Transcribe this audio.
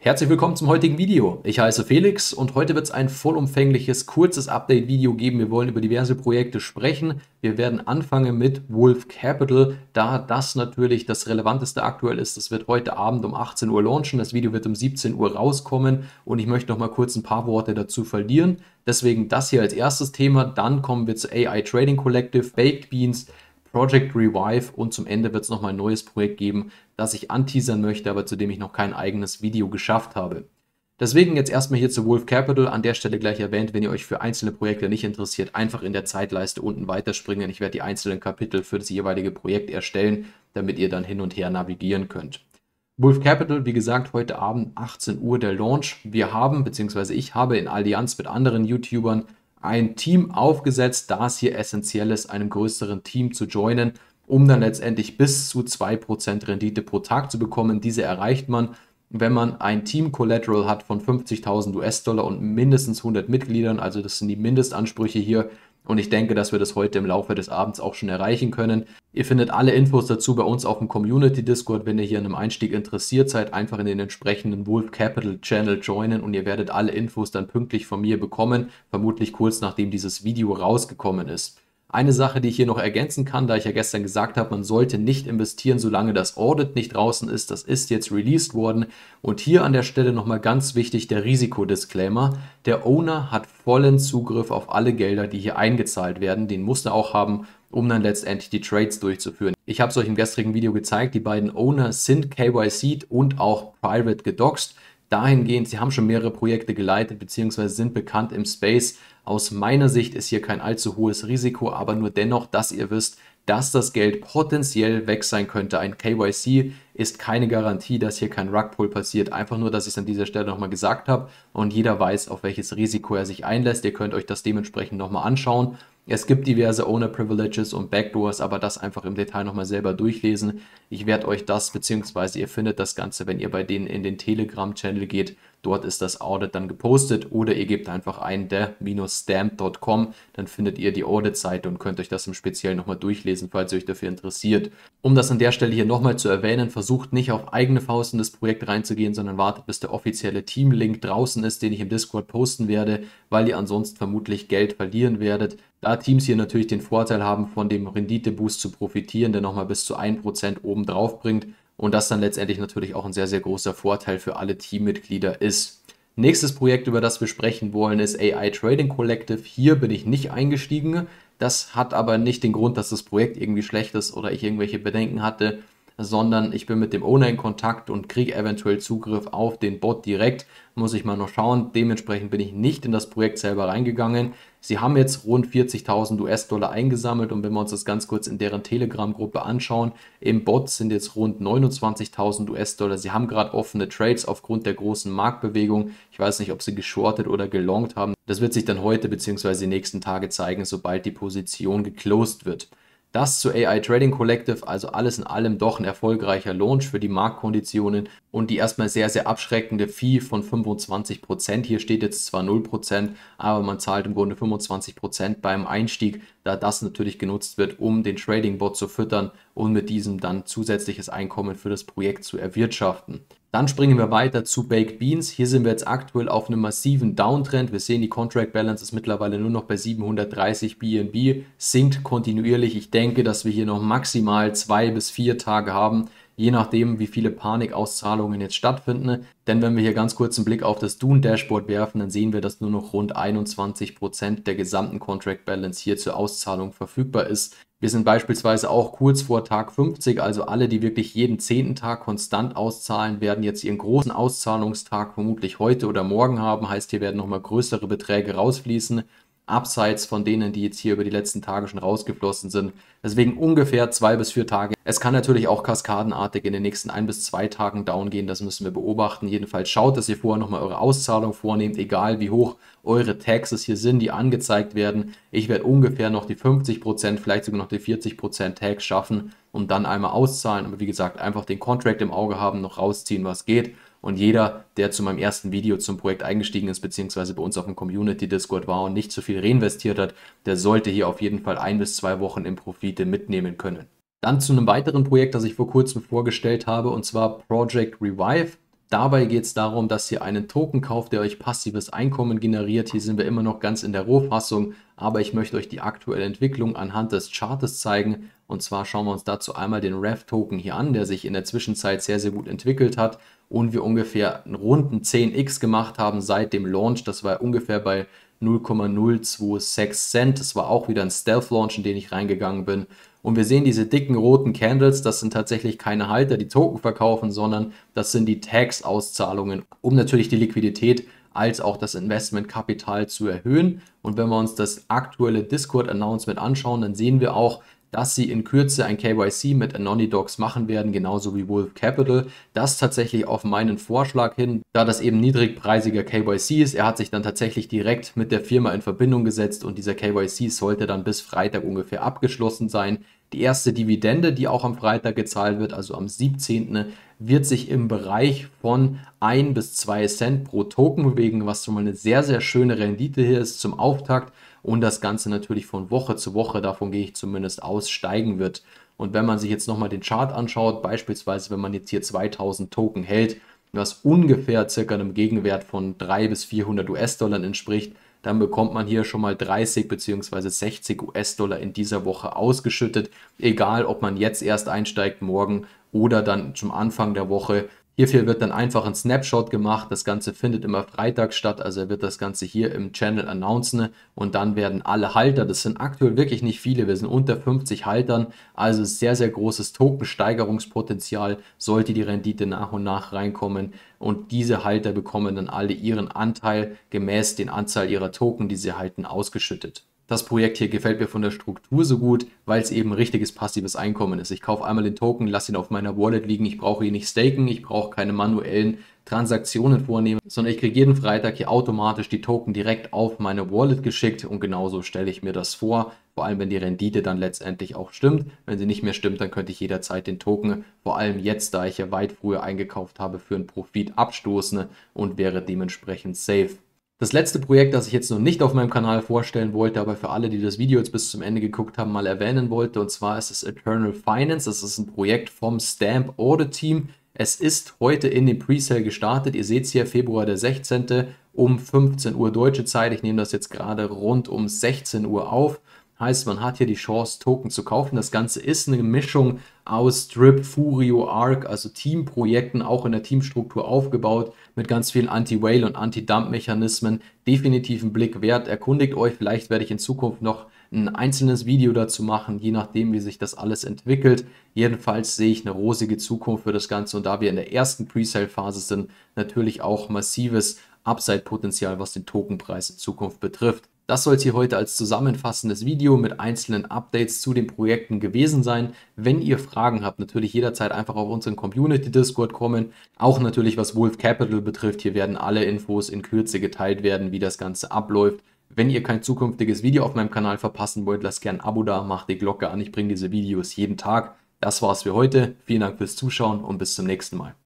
Herzlich willkommen zum heutigen Video. Ich heiße Felix und heute wird es ein vollumfängliches, kurzes Update-Video geben. Wir wollen über diverse Projekte sprechen. Wir werden anfangen mit Wolf Capital, da das natürlich das Relevanteste aktuell ist. Das wird heute Abend um 18 Uhr launchen. Das Video wird um 17 Uhr rauskommen und ich möchte noch mal kurz ein paar Worte dazu verlieren. Deswegen das hier als erstes Thema. Dann kommen wir zu AI Trading Collective, Baked Beans, Project Revive und zum Ende wird es nochmal ein neues Projekt geben, das ich anteasern möchte, aber zu dem ich noch kein eigenes Video geschafft habe. Deswegen jetzt erstmal hier zu Wolf Capital, an der Stelle gleich erwähnt, wenn ihr euch für einzelne Projekte nicht interessiert, einfach in der Zeitleiste unten weiterspringen. Ich werde die einzelnen Kapitel für das jeweilige Projekt erstellen, damit ihr dann hin und her navigieren könnt. Wolf Capital, wie gesagt, heute Abend 18 Uhr der Launch. Wir haben, beziehungsweise ich habe in Allianz mit anderen YouTubern ein Team aufgesetzt, da es hier essentiell ist, einem größeren Team zu joinen, um dann letztendlich bis zu 2% Rendite pro Tag zu bekommen. Diese erreicht man wenn man ein Team Collateral hat von 50.000 US-Dollar und mindestens 100 Mitgliedern, also das sind die Mindestansprüche hier. Und ich denke, dass wir das heute im Laufe des Abends auch schon erreichen können. Ihr findet alle Infos dazu bei uns auf dem Community Discord. Wenn ihr hier an einem Einstieg interessiert seid, einfach in den entsprechenden Wolf Capital Channel joinen und ihr werdet alle Infos dann pünktlich von mir bekommen, vermutlich kurz nachdem dieses Video rausgekommen ist. Eine Sache, die ich hier noch ergänzen kann, da ich ja gestern gesagt habe, man sollte nicht investieren, solange das Audit nicht draußen ist, das ist jetzt released worden. Und hier an der Stelle nochmal ganz wichtig der Risikodisclaimer. Der Owner hat vollen Zugriff auf alle Gelder, die hier eingezahlt werden. Den muss er auch haben, um dann letztendlich die Trades durchzuführen. Ich habe es euch im gestrigen Video gezeigt, die beiden Owner sind KYC und auch Private gedoxt dahingehend, sie haben schon mehrere Projekte geleitet bzw. sind bekannt im Space. Aus meiner Sicht ist hier kein allzu hohes Risiko, aber nur dennoch, dass ihr wisst, dass das Geld potenziell weg sein könnte. Ein KYC ist keine Garantie, dass hier kein Rugpull passiert. Einfach nur, dass ich es an dieser Stelle nochmal gesagt habe und jeder weiß, auf welches Risiko er sich einlässt. Ihr könnt euch das dementsprechend nochmal anschauen es gibt diverse Owner Privileges und Backdoors, aber das einfach im Detail nochmal selber durchlesen. Ich werde euch das, beziehungsweise ihr findet das Ganze, wenn ihr bei denen in den Telegram-Channel geht, Dort ist das Audit dann gepostet oder ihr gebt einfach ein der-stamp.com, dann findet ihr die Audit-Seite und könnt euch das im Speziellen nochmal durchlesen, falls ihr euch dafür interessiert. Um das an der Stelle hier nochmal zu erwähnen, versucht nicht auf eigene Faust in das Projekt reinzugehen, sondern wartet, bis der offizielle Team-Link draußen ist, den ich im Discord posten werde, weil ihr ansonsten vermutlich Geld verlieren werdet. Da Teams hier natürlich den Vorteil haben, von dem Renditeboost zu profitieren, der nochmal bis zu 1% oben drauf bringt, und das dann letztendlich natürlich auch ein sehr, sehr großer Vorteil für alle Teammitglieder ist. Nächstes Projekt, über das wir sprechen wollen, ist AI Trading Collective. Hier bin ich nicht eingestiegen. Das hat aber nicht den Grund, dass das Projekt irgendwie schlecht ist oder ich irgendwelche Bedenken hatte sondern ich bin mit dem Owner in Kontakt und kriege eventuell Zugriff auf den Bot direkt. Muss ich mal noch schauen. Dementsprechend bin ich nicht in das Projekt selber reingegangen. Sie haben jetzt rund 40.000 US-Dollar eingesammelt und wenn wir uns das ganz kurz in deren Telegram-Gruppe anschauen, im Bot sind jetzt rund 29.000 US-Dollar. Sie haben gerade offene Trades aufgrund der großen Marktbewegung. Ich weiß nicht, ob sie geschortet oder gelongt haben. Das wird sich dann heute bzw. die nächsten Tage zeigen, sobald die Position geclosed wird. Das zu AI Trading Collective, also alles in allem doch ein erfolgreicher Launch für die Marktkonditionen und die erstmal sehr, sehr abschreckende Fee von 25%. Hier steht jetzt zwar 0%, aber man zahlt im Grunde 25% beim Einstieg, da das natürlich genutzt wird, um den Trading Bot zu füttern und mit diesem dann zusätzliches Einkommen für das Projekt zu erwirtschaften. Dann springen wir weiter zu Baked Beans. Hier sind wir jetzt aktuell auf einem massiven Downtrend. Wir sehen, die Contract Balance ist mittlerweile nur noch bei 730 BNB, sinkt kontinuierlich. Ich denke, dass wir hier noch maximal zwei bis vier Tage haben, je nachdem, wie viele Panikauszahlungen jetzt stattfinden. Denn wenn wir hier ganz kurz einen Blick auf das Dune-Dashboard werfen, dann sehen wir, dass nur noch rund 21% Prozent der gesamten Contract Balance hier zur Auszahlung verfügbar ist. Wir sind beispielsweise auch kurz vor Tag 50, also alle, die wirklich jeden zehnten Tag konstant auszahlen, werden jetzt ihren großen Auszahlungstag vermutlich heute oder morgen haben. Heißt, hier werden nochmal größere Beträge rausfließen abseits von denen, die jetzt hier über die letzten Tage schon rausgeflossen sind. Deswegen ungefähr zwei bis vier Tage. Es kann natürlich auch kaskadenartig in den nächsten ein bis zwei Tagen down gehen, das müssen wir beobachten. Jedenfalls schaut, dass ihr vorher nochmal eure Auszahlung vornehmt, egal wie hoch eure Taxes hier sind, die angezeigt werden. Ich werde ungefähr noch die 50%, vielleicht sogar noch die 40% Tax schaffen und dann einmal auszahlen. Aber wie gesagt, einfach den Contract im Auge haben, noch rausziehen, was geht und jeder, der zu meinem ersten Video zum Projekt eingestiegen ist, beziehungsweise bei uns auf dem Community Discord war und nicht so viel reinvestiert hat, der sollte hier auf jeden Fall ein bis zwei Wochen im Profite mitnehmen können. Dann zu einem weiteren Projekt, das ich vor kurzem vorgestellt habe, und zwar Project Revive. Dabei geht es darum, dass ihr einen Token kauft, der euch passives Einkommen generiert. Hier sind wir immer noch ganz in der Rohfassung, aber ich möchte euch die aktuelle Entwicklung anhand des Chartes zeigen. Und zwar schauen wir uns dazu einmal den REV-Token hier an, der sich in der Zwischenzeit sehr, sehr gut entwickelt hat und wir ungefähr einen runden 10x gemacht haben seit dem Launch. Das war ungefähr bei 0,026 Cent. Das war auch wieder ein Stealth-Launch, in den ich reingegangen bin. Und wir sehen diese dicken roten Candles, das sind tatsächlich keine Halter, die Token verkaufen, sondern das sind die Tax-Auszahlungen, um natürlich die Liquidität als auch das Investmentkapital zu erhöhen. Und wenn wir uns das aktuelle Discord-Announcement anschauen, dann sehen wir auch, dass sie in Kürze ein KYC mit AnoniDocs machen werden, genauso wie Wolf Capital. Das tatsächlich auf meinen Vorschlag hin, da das eben niedrigpreisiger KYC ist. Er hat sich dann tatsächlich direkt mit der Firma in Verbindung gesetzt und dieser KYC sollte dann bis Freitag ungefähr abgeschlossen sein. Die erste Dividende, die auch am Freitag gezahlt wird, also am 17., wird sich im Bereich von 1 bis 2 Cent pro Token bewegen, was schon mal eine sehr, sehr schöne Rendite hier ist zum Auftakt und das Ganze natürlich von Woche zu Woche, davon gehe ich zumindest aus, steigen wird. Und wenn man sich jetzt nochmal den Chart anschaut, beispielsweise wenn man jetzt hier 2000 Token hält, was ungefähr circa einem Gegenwert von 300 bis 400 US-Dollar entspricht, dann bekommt man hier schon mal 30 bzw. 60 US-Dollar in dieser Woche ausgeschüttet, egal ob man jetzt erst einsteigt, morgen oder dann zum Anfang der Woche. Hierfür wird dann einfach ein Snapshot gemacht. Das Ganze findet immer Freitag statt. Also er wird das Ganze hier im Channel announcen und dann werden alle Halter, das sind aktuell wirklich nicht viele, wir sind unter 50 Haltern, also sehr, sehr großes Tokensteigerungspotenzial, sollte die Rendite nach und nach reinkommen. Und diese Halter bekommen dann alle ihren Anteil gemäß den Anzahl ihrer Token, die sie halten, ausgeschüttet das Projekt hier gefällt mir von der Struktur so gut, weil es eben richtiges passives Einkommen ist. Ich kaufe einmal den Token, lasse ihn auf meiner Wallet liegen, ich brauche ihn nicht staken, ich brauche keine manuellen Transaktionen vornehmen, sondern ich kriege jeden Freitag hier automatisch die Token direkt auf meine Wallet geschickt und genauso stelle ich mir das vor, vor allem wenn die Rendite dann letztendlich auch stimmt. Wenn sie nicht mehr stimmt, dann könnte ich jederzeit den Token, vor allem jetzt, da ich ja weit früher eingekauft habe, für einen Profit abstoßen und wäre dementsprechend safe. Das letzte Projekt, das ich jetzt noch nicht auf meinem Kanal vorstellen wollte, aber für alle, die das Video jetzt bis zum Ende geguckt haben, mal erwähnen wollte, und zwar ist es Eternal Finance. Das ist ein Projekt vom Stamp Audit Team. Es ist heute in den Presale gestartet. Ihr seht es hier, Februar der 16. um 15 Uhr deutsche Zeit. Ich nehme das jetzt gerade rund um 16 Uhr auf. Heißt, man hat hier die Chance, Token zu kaufen. Das Ganze ist eine Mischung aus Strip, Furio, Arc, also Teamprojekten, auch in der Teamstruktur aufgebaut, mit ganz vielen Anti-Whale und Anti-Dump-Mechanismen. Definitiv einen Blick wert. Erkundigt euch, vielleicht werde ich in Zukunft noch ein einzelnes Video dazu machen, je nachdem, wie sich das alles entwickelt. Jedenfalls sehe ich eine rosige Zukunft für das Ganze und da wir in der ersten Presale-Phase sind, natürlich auch massives Upside-Potenzial, was den Tokenpreis in Zukunft betrifft. Das soll es hier heute als zusammenfassendes Video mit einzelnen Updates zu den Projekten gewesen sein. Wenn ihr Fragen habt, natürlich jederzeit einfach auf unseren Community Discord kommen. Auch natürlich was Wolf Capital betrifft, hier werden alle Infos in Kürze geteilt werden, wie das Ganze abläuft. Wenn ihr kein zukünftiges Video auf meinem Kanal verpassen wollt, lasst gerne ein Abo da, macht die Glocke an. Ich bringe diese Videos jeden Tag. Das war's für heute. Vielen Dank fürs Zuschauen und bis zum nächsten Mal.